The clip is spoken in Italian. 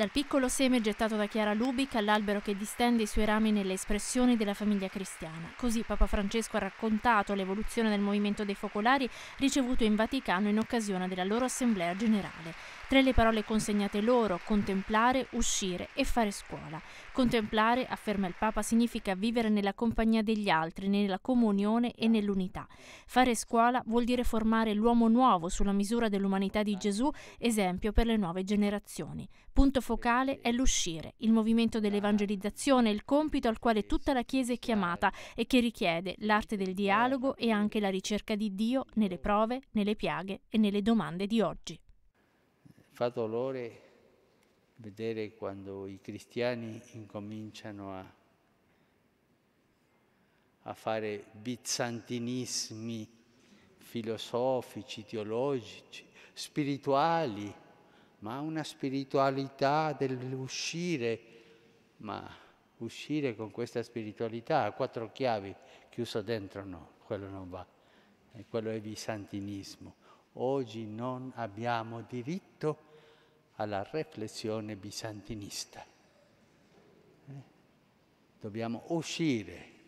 Dal piccolo seme gettato da Chiara Lubic all'albero che distende i suoi rami nelle espressioni della famiglia cristiana. Così Papa Francesco ha raccontato l'evoluzione del movimento dei focolari ricevuto in Vaticano in occasione della loro assemblea generale. Tra le parole consegnate loro, contemplare, uscire e fare scuola. Contemplare, afferma il Papa, significa vivere nella compagnia degli altri, nella comunione e nell'unità. Fare scuola vuol dire formare l'uomo nuovo sulla misura dell'umanità di Gesù, esempio per le nuove generazioni. Punto focale è l'uscire, il movimento dell'evangelizzazione, il compito al quale tutta la Chiesa è chiamata e che richiede l'arte del dialogo e anche la ricerca di Dio nelle prove, nelle piaghe e nelle domande di oggi. Fa dolore vedere quando i cristiani incominciano a, a fare bizantinismi filosofici, teologici, spirituali ma una spiritualità dell'uscire, ma uscire con questa spiritualità a quattro chiavi, chiuso dentro no, quello non va, e quello è bisantinismo. Oggi non abbiamo diritto alla riflessione bisantinista. Eh? Dobbiamo uscire